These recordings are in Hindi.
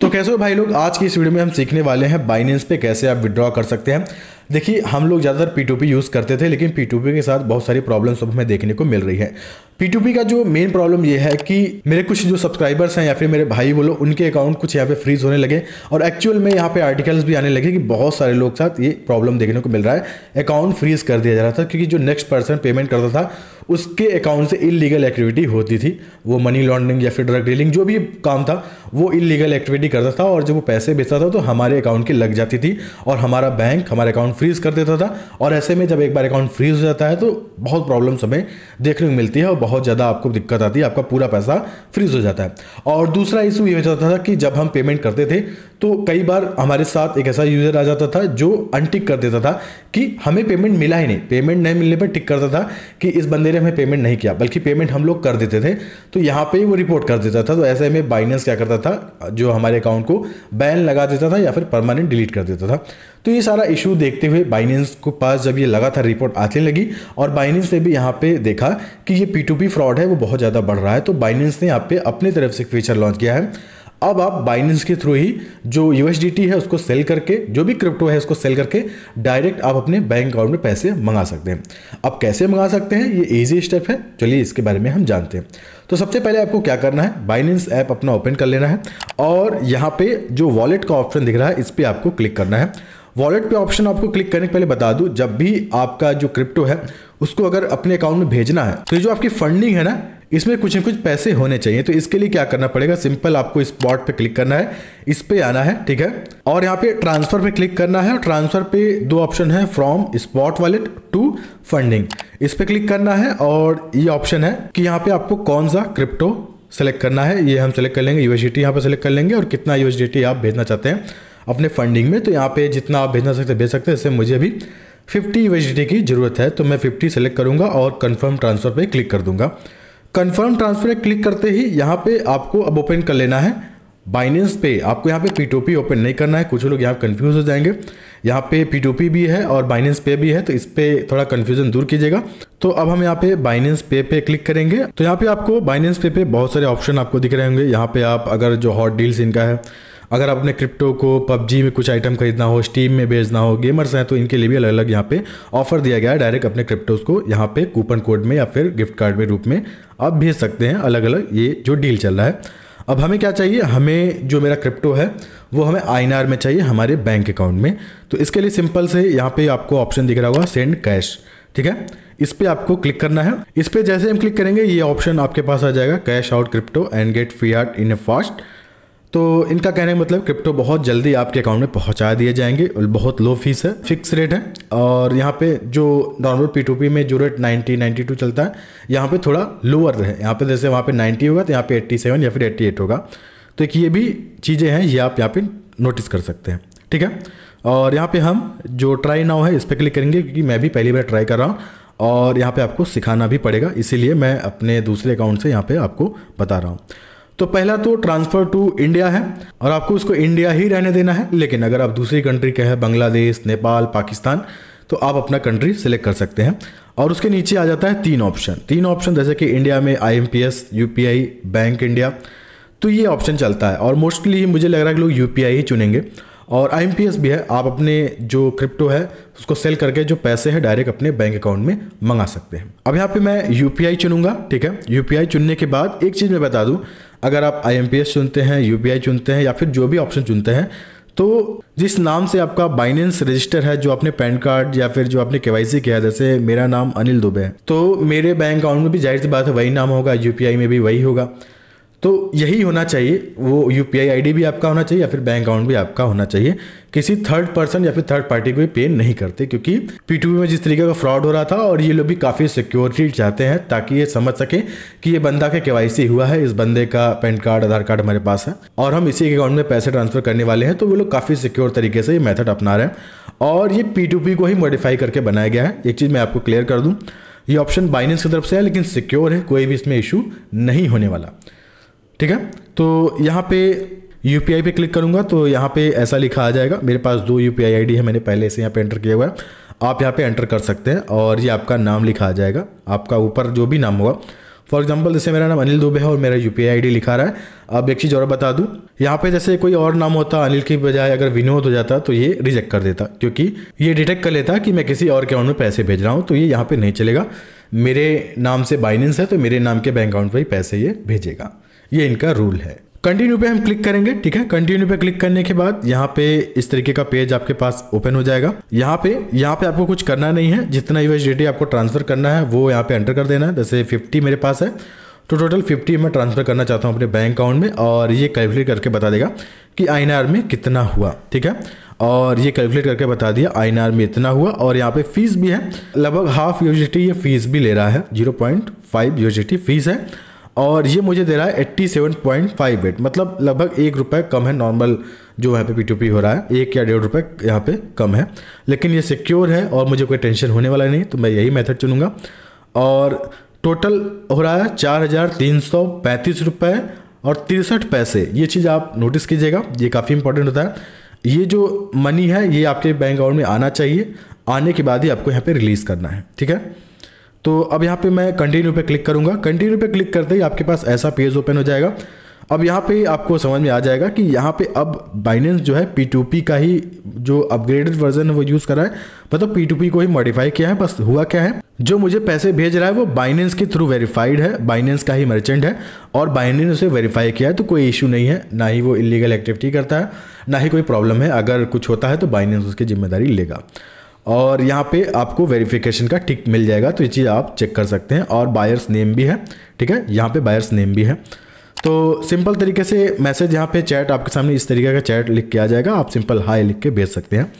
तो कैसे हो भाई लोग आज की इस वीडियो में हम सीखने वाले हैं बाइनेंस पे कैसे आप विड्रॉ कर सकते हैं देखिए हम लोग ज़्यादातर पी यूज़ करते थे लेकिन पी के साथ बहुत सारी प्रॉब्लम्स अब हमें देखने को मिल रही है पी का जो मेन प्रॉब्लम ये है कि मेरे कुछ जो सब्सक्राइबर्स हैं या फिर मेरे भाई बोलो उनके अकाउंट कुछ यहाँ पे फ्रीज होने लगे और एक्चुअल में यहाँ पे आर्टिकल्स भी आने लगे कि बहुत सारे लोग के साथ ये प्रॉब्लम देखने को मिल रहा है अकाउंट फ्रीज कर दिया जा रहा था क्योंकि जो नेक्स्ट पर्सन पेमेंट करता था उसके अकाउंट से इलीगल एक्टिविटी होती थी वो मनी लॉन्ड्रिंग या फिर ड्रग डीलिंग जो भी काम था वो इलीगल एक्टिविटी करता था और जब वो पैसे बेचता था तो हमारे अकाउंट की लग जाती थी और हमारा बैंक हमारा अकाउंट फ्रीज कर देता था और ऐसे में जब एक बार अकाउंट फ्रीज हो जाता है तो बहुत प्रॉब्लम्स हमें देखने को मिलती है और बहुत ज़्यादा आपको दिक्कत आती है आपका पूरा पैसा फ्रीज हो जाता है और दूसरा इशू ये हो जाता था कि जब हम पेमेंट करते थे तो कई बार हमारे साथ एक ऐसा यूज़र आ जाता था जो अनटिक कर देता था कि हमें पेमेंट मिला ही नहीं पेमेंट नहीं मिलने पर टिक करता था कि इस बंदे ने हमें पेमेंट नहीं किया बल्कि पेमेंट हम लोग कर देते थे तो यहाँ पे ही वो रिपोर्ट कर देता था तो ऐसे में बाइनेंस क्या करता था जो हमारे अकाउंट को बैन लगा देता था या फिर परमानेंट डिलीट कर देता था तो ये सारा इशू देखते हुए बाइनेंस को पास जब ये लगातार रिपोर्ट आने लगी और बाइनेंस ने भी यहाँ पे देखा कि ये पी फ्रॉड है वो बहुत ज़्यादा बढ़ रहा है तो बाइनेंस ने यहाँ पे अपनी तरफ से फीचर लॉन्च किया है अब आप बाइनेंस के थ्रू ही जो यू है उसको सेल करके जो भी क्रिप्टो है उसको सेल करके डायरेक्ट आप अपने बैंक अकाउंट में पैसे मंगा सकते हैं अब कैसे मंगा सकते हैं ये ईजी स्टेप है चलिए इसके बारे में हम जानते हैं तो सबसे पहले आपको क्या करना है बाइनेंस ऐप अपना ओपन कर लेना है और यहाँ पे जो वॉलेट का ऑप्शन दिख रहा है इस पर आपको क्लिक करना है वॉलेट पे ऑप्शन आपको क्लिक करने के पहले बता दूं जब भी आपका जो क्रिप्टो है उसको अगर अपने अकाउंट में भेजना है तो ये जो आपकी फंडिंग है ना इसमें कुछ ना कुछ पैसे होने चाहिए तो इसके लिए क्या करना पड़ेगा सिंपल आपको इस स्पॉट पे क्लिक करना है इस पे आना है ठीक है और यहाँ पे ट्रांसफर पे क्लिक करना है और ट्रांसफर पे दो ऑप्शन है from spot wallet to funding इस पे क्लिक करना है और ये ऑप्शन है कि यहाँ पे आपको कौन सा क्रिप्टो सेलेक्ट करना है ये हम सेलेक्ट कर लेंगे यूएसडीटी यहाँ पे सेलेक्ट कर लेंगे और कितना यूएसडीटी आप भेजना चाहते हैं अपने फंडिंग में तो यहाँ पे जितना आप भेजना सकते भेज सकते हैं इससे मुझे भी फिफ्टी यूएसडी की ज़रूरत है तो मैं फिफ्टी सेलेक्ट करूंगा और कन्फर्म ट्रांसफ़र पर क्लिक कर दूंगा कन्फर्म ट्रांसफ़र क्लिक करते ही यहाँ पर आपको अब ओपन कर लेना है बाइनेंस पे आपको यहाँ पे पी पी ओपन नहीं करना है कुछ लोग यहाँ कन्फ्यूज हो जाएंगे यहाँ पे पी पी भी है और बाइनेंस पे भी है तो इस पर थोड़ा कन्फ्यूजन दूर कीजिएगा तो अब हम यहाँ पे बाइनेंस पे पे क्लिक करेंगे तो यहाँ पे आपको बाइनेंस पे पे बहुत सारे ऑप्शन आपको दिख रहे होंगे यहाँ पे आप अगर जो हॉट डील्स इनका है अगर आपने क्रिप्टो को पबजी में कुछ आइटम खरीदना हो स्टीम में भेजना हो गेमर्स हैं तो इनके लिए भी अलग अलग यहाँ पे ऑफर दिया गया है डायरेक्ट अपने क्रिप्टोज को यहाँ पे कूपन कोड में या फिर गिफ्ट कार्ड में रूप में आप भेज सकते हैं अलग अलग ये जो डील चल रहा है अब हमें क्या चाहिए हमें जो मेरा क्रिप्टो है वो हमें आई में चाहिए हमारे बैंक अकाउंट में तो इसके लिए सिंपल से यहाँ पे आपको ऑप्शन दिख रहा होगा सेंड कैश ठीक है इस पर आपको क्लिक करना है इस पर जैसे हम क्लिक करेंगे ये ऑप्शन आपके पास आ जाएगा cash out crypto and get fiat in a fast तो इनका कहने का मतलब क्रिप्टो बहुत जल्दी आपके अकाउंट में पहुंचा दिए जाएंगे बहुत लो फीस है फिक्स रेट है और यहाँ पे जो नॉर्मल पी टू पी में जो रेट नाइन्टी टू चलता है यहाँ पे थोड़ा लोअर है यहाँ पे जैसे वहाँ पे नाइन्टी होगा तो यहाँ पे सेवन या फिर एट्टी एट होगा तो एक ये भी चीज़ें हैं ये आप यहाँ पे नोटिस कर सकते हैं ठीक है और यहाँ पे हम जो ट्राई नाव है इस पर क्लिक करेंगे क्योंकि मैं भी पहली बार ट्राई कर रहा हूँ और यहाँ पे आपको सिखाना भी पड़ेगा इसीलिए मैं अपने दूसरे अकाउंट से यहाँ पे आपको बता रहा हूँ तो पहला तो ट्रांसफ़र टू इंडिया है और आपको उसको इंडिया ही रहने देना है लेकिन अगर आप दूसरी कंट्री के हैं बांग्लादेश नेपाल पाकिस्तान तो आप अपना कंट्री सेलेक्ट कर सकते हैं और उसके नीचे आ जाता है तीन ऑप्शन तीन ऑप्शन जैसे कि इंडिया में I M P S U P I bank India तो ये ऑप्शन चलता है और मोस्टली मुझे लग रहा है कि लोग यू पी आई ही चुनेंगे और आई एम पी एस भी है आप अपने जो क्रिप्टो है उसको सेल करके जो पैसे हैं डायरेक्ट अपने बैंक अकाउंट में मंगा सकते हैं अब यहाँ पे मैं यू पी आई चुनूंगा ठीक है यू पी आई चुनने के बाद एक चीज़ मैं बता दूँ अगर आप आई चुनते हैं यू चुनते हैं या फिर जो भी ऑप्शन चुनते हैं तो जिस नाम से आपका बाइनेंस रजिस्टर है जो आपने पैन कार्ड या फिर जो आपने के किया जैसे मेरा नाम अनिल दुबे है तो मेरे बैंक अकाउंट में भी जाहिर सी बात है वही नाम होगा यूपीआई में भी वही होगा तो यही होना चाहिए वो यू पी आई भी आपका होना चाहिए या फिर बैंक अकाउंट भी आपका होना चाहिए किसी थर्ड पर्सन या फिर थर्ड पार्टी को भी पे नहीं करते क्योंकि पी में जिस तरीके का फ्रॉड हो रहा था और ये लोग भी काफ़ी सिक्योरिटी चाहते हैं ताकि ये समझ सके कि ये बंदा का के वाई हुआ है इस बंदे का पैन कार्ड आधार कार्ड हमारे पास है और हम इसी अकाउंट में पैसे ट्रांसफ़र करने वाले हैं तो वो लोग काफ़ी सिक्योर तरीके से ये मेथड अपना रहे हैं और ये पी को ही मॉडिफाई करके बनाया गया है एक चीज़ मैं आपको क्लियर कर दूँ ये ऑप्शन बाइनेंस की तरफ से है लेकिन सिक्योर है कोई भी इसमें इशू नहीं होने वाला ठीक है तो यहाँ पे यू पी आई पे क्लिक करूँगा तो यहाँ पे ऐसा लिखा आ जाएगा मेरे पास दो U P I I D है मैंने पहले से यहाँ पे एंटर किया हुआ है आप यहाँ पे एंटर कर सकते हैं और ये आपका नाम लिखा आ जाएगा आपका ऊपर जो भी नाम होगा फॉर एग्जाम्पल जैसे मेरा नाम अनिल दुबे है और मेरा U P I I D लिखा रहा है अब एक चीज़ और बता दूँ यहाँ पे जैसे कोई और नाम होता अनिल की बजाय अगर विनोद हो जाता तो ये रिजेक्ट कर देता क्योंकि ये डिटेक्ट कर लेता कि मैं किसी और के अकाउंट में पैसे भेज रहा हूँ तो ये यहाँ पर नहीं चलेगा मेरे नाम से बाइनेंस है तो मेरे नाम के बैंक अकाउंट पर ही पैसे ये भेजेगा ये इनका रूल है कंटिन्यू पे हम क्लिक करेंगे ठीक है कंटिन्यू पे क्लिक करने के बाद यहाँ पे इस तरीके का पेज आपके पास ओपन हो जाएगा यहाँ पे यहाँ पे आपको कुछ करना नहीं है जितना यूएसडीटी आपको ट्रांसफर करना है वो यहाँ पे एंटर कर देना है जैसे 50 मेरे पास है तो टोटल 50 मैं ट्रांसफर करना चाहता हूँ अपने बैंक अकाउंट में और ये कैलकुलेट करके बता देगा कि आई में कितना हुआ ठीक है और ये कैलकुलेट करके बता दिया आई में इतना हुआ और यहाँ पे फीस भी है लगभग हाफ यूजिटी ये फीस भी ले रहा है zero point five USDT fees है और ये मुझे दे रहा है eighty seven point five eight मतलब लगभग एक रुपये कम है नॉर्मल जो यहाँ पे पी टू पी हो रहा है एक या डेढ़ रुपये यहाँ पे कम है लेकिन ये सिक्योर है और मुझे कोई टेंशन होने वाला नहीं तो मैं यही मेथड चुनूँगा और टोटल हो रहा है चार हज़ार तीन सौ पैंतीस रुपये और तिरसठ पैसे ये चीज़ आप नोटिस कीजिएगा ये काफ़ी इंपॉर्टेंट होता है ये जो मनी है ये आपके बैंक अकाउंट में आना चाहिए आने के बाद ही आपको यहाँ पे रिलीज़ करना है ठीक है तो अब यहाँ पे मैं कंटिन्यू पे क्लिक करूँगा कंटिन्यू पे क्लिक करते ही आपके पास ऐसा पेज ओपन हो जाएगा अब यहाँ पे आपको समझ में आ जाएगा कि यहाँ पे अब बाइनेंस जो है पी का ही जो अपग्रेडेड वर्जन है वो यूज़ करा है मतलब तो पी को ही मॉडिफाई किया है बस हुआ क्या है जो मुझे पैसे भेज रहा है वो बाइनेंस के थ्रू वेरीफाइड है बाइनेंस का ही मर्चेंट है और बाइनेंस उसे वेरीफाई किया है तो कोई इशू नहीं है ना ही वो इलीगल एक्टिविटी करता है ना ही कोई प्रॉब्लम है अगर कुछ होता है तो बाइनेंस उसकी जिम्मेदारी लेगा और यहाँ पे आपको वेरिफिकेशन का टिक मिल जाएगा तो ये चीज़ आप चेक कर सकते हैं और बायर्स नेम भी है ठीक है यहाँ पे बायर्स नेम भी है तो सिंपल तरीके से मैसेज यहाँ पे चैट आपके सामने इस तरीके का चैट लिख के आ जाएगा आप सिंपल हाई लिख के भेज सकते हैं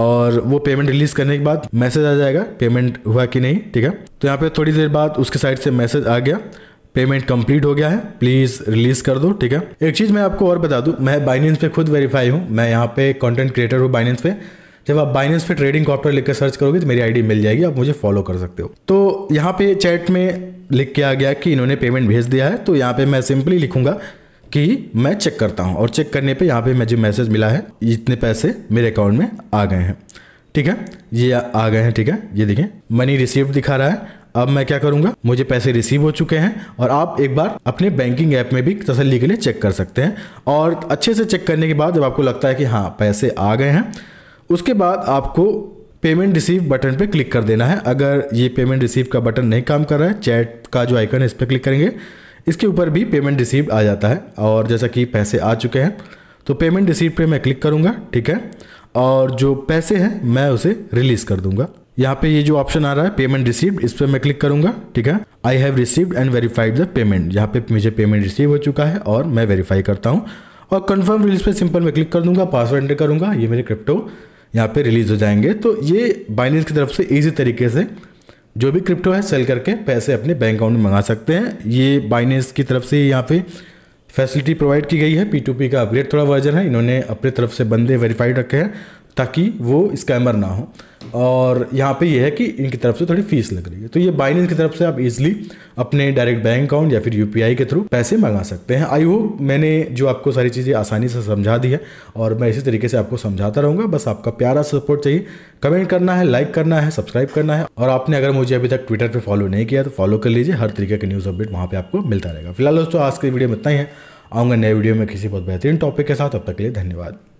और वो पेमेंट रिलीज करने के बाद मैसेज आ जाएगा पेमेंट हुआ कि नहीं ठीक है तो यहाँ पर थोड़ी देर बाद उसके साइड से मैसेज आ गया पेमेंट कंप्लीट हो गया है प्लीज़ रिलीज़ कर दो ठीक है एक चीज़ मैं आपको और बता दूँ मैं बाइनेंस पे खुद वेरीफाई हूँ मैं यहाँ पे कंटेंट क्रिएटर हूँ बाइनेंस पे जब आप बाइनेंस पे ट्रेडिंग कॉप्टर लिख सर्च करोगे तो मेरी आईडी मिल जाएगी आप मुझे फॉलो कर सकते हो तो यहाँ पे चैट में लिख के आ गया कि इन्होंने पेमेंट भेज दिया है तो यहाँ पे मैं सिंपली लिखूंगा कि मैं चेक करता हूँ और चेक करने पे यहाँ पे मुझे मैसेज मिला है इतने पैसे मेरे अकाउंट में आ गए हैं ठीक है ये आ गए हैं ठीक है ये देखें मनी रिसीव दिखा रहा है अब मैं क्या करूंगा मुझे पैसे रिसीव हो चुके हैं और आप एक बार अपने बैंकिंग ऐप में भी तसली के लिए चेक कर सकते हैं और अच्छे से चेक करने के बाद जब आपको लगता है कि हाँ पैसे आ गए हैं उसके बाद आपको पेमेंट रिसीव बटन पे क्लिक कर देना है अगर ये पेमेंट रिसीव का बटन नहीं काम कर रहा है चैट का जो आइकन है इस पर क्लिक करेंगे इसके ऊपर भी पेमेंट रिसीव आ जाता है और जैसा कि पैसे आ चुके हैं तो पेमेंट रिसीव पे मैं क्लिक करूँगा ठीक है और जो पैसे हैं मैं उसे रिलीज़ कर दूँगा यहाँ पे ये जो ऑप्शन आ रहा है पेमेंट रिसीव्ड इस पर मैं क्लिक करूंगा ठीक है I have received and verified the payment यहाँ पे मुझे पेमेंट रिसीव हो चुका है और मैं वेरीफाई करता हूँ और कन्फर्म रिलीज पे सिंपल मैं क्लिक कर दूंगा पासवर्ड एंटर करूंगा ये मेरे क्रिप्टो यहाँ पे रिलीज हो जाएंगे तो ये बाइनेंस की तरफ से ईजी तरीके से जो भी क्रिप्टो है सेल करके पैसे अपने बैंक अकाउंट में मंगा सकते हैं ये बाइनेंस की तरफ से यहाँ पे फैसिलिटी प्रोवाइड की गई है पी का अपग्रेड थोड़ा वर्जन है इन्होंने अपने तरफ से बंदे वेरीफाइड रखे हैं ताकि वो स्कैमर ना हो और यहाँ पे ये यह है कि इनकी तरफ से थोड़ी फीस लग रही है तो ये बाइनेंस की तरफ से आप इजिली अपने डायरेक्ट बैंक अकाउंट या फिर यू के थ्रू पैसे मंगा सकते हैं आई होप मैंने जो आपको सारी चीज़ें आसानी से समझा दी है और मैं इसी तरीके से आपको समझाता रहूँगा बस आपका प्यारा सपोर्ट चाहिए कमेंट करना है लाइक करना है सब्सक्राइब करना है और आपने अगर मुझे अभी तक ट्विटर पर फॉलो नहीं किया तो फॉलो कर लीजिए हर तरीके का न्यूज़ अपडेट वहाँ पर आपको मिलता रहेगा फिलहाल दोस्तों आज की वीडियो में इतना ही है आऊँगा नए वीडियो में किसी बहुत बेहतरीन टॉपिक के साथ अब तक के लिए धन्यवाद